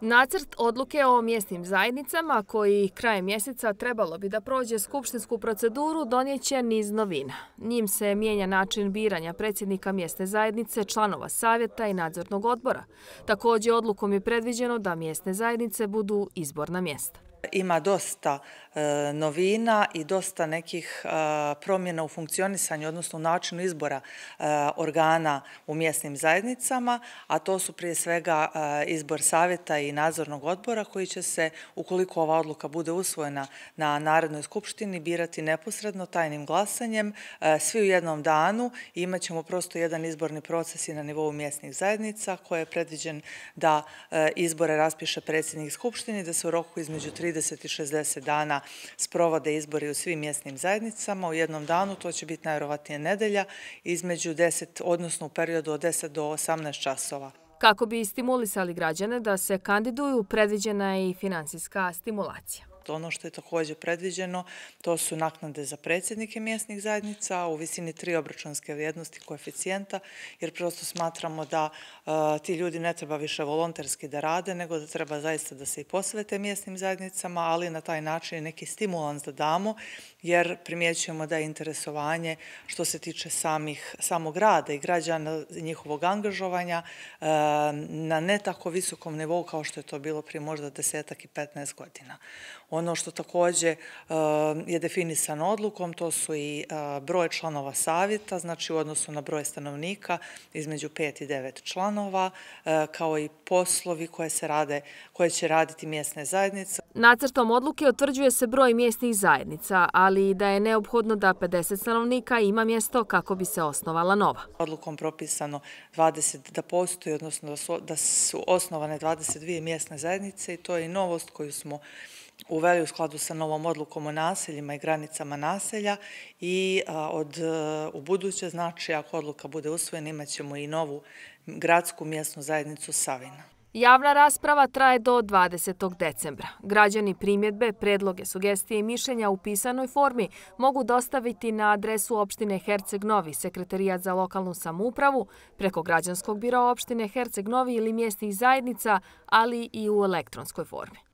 Nacrt odluke o mjesnim zajednicama koji krajem mjeseca trebalo bi da prođe skupštinsku proceduru donijeće niz novina. Njim se mijenja način biranja predsjednika mjesne zajednice, članova savjeta i nadzornog odbora. Također odlukom je predviđeno da mjesne zajednice budu izborna mjesta. Ima dosta e, novina i dosta nekih e, promjena u funkcionisanju, odnosno u načinu izbora e, organa u mjesnim zajednicama, a to su prije svega izbor savjeta i nadzornog odbora koji će se, ukoliko ova odluka bude usvojena na Narodnoj skupštini, birati neposredno tajnim glasanjem. Svi u jednom danu imat ćemo prosto jedan izborni proces i na nivou mjesnih zajednica koji je predviđen da izbore raspiše predsjednik skupštini, da se u roku između 30 30 i 60 dana sprovode izbori u svim mjesnim zajednicama. U jednom danu to će biti najvjerovatnije nedelja između 10, odnosno u periodu od 10 do 18 časova. Kako bi stimulisali građane da se kandiduju, predviđena je i financijska stimulacija ono što je takođe predviđeno, to su naknade za predsjednike mjesnih zajednica u visini tri obračunske vrijednosti koeficijenta, jer prosto smatramo da e, ti ljudi ne treba više volonterski da rade, nego da treba zaista da se i posvete mjesnim zajednicama, ali na taj način neki stimulans da damo, jer primjećujemo da je interesovanje što se tiče samog rada i građana njihovog angažovanja e, na ne tako visokom nivou kao što je to bilo prije možda desetak i petnaest godina. Ono što takođe um, je definisano odlukom, to su i uh, broj članova savjeta, znači u odnosu na broj stanovnika između pet i devet članova, uh, kao i poslovi koje će raditi mjesne zajednice. Nacrtom odluke otvrđuje se broj mjesnih zajednica, ali i da je neophodno da 50 stanovnika ima mjesto kako bi se osnovala nova. Odlukom propisano da postoji, odnosno da su osnovane 22 mjesne zajednice i to je i novost koju smo izgledali uveli u skladu sa novom odlukom o naseljima i granicama naselja i od, e, u buduće znači ako odluka bude usvojena imaćemo i novu gradsku mjesnu zajednicu Savina. Javna rasprava traje do 20. decembra. Građani primjedbe, predloge, sugestije i mišljenja u pisanoj formi mogu dostaviti na adresu opštine Herceg Novi, Sekretarijat za lokalnu samoupravu, preko građanskog biro opštine Herceg Novi ili mjestnih zajednica, ali i u elektronskoj formi.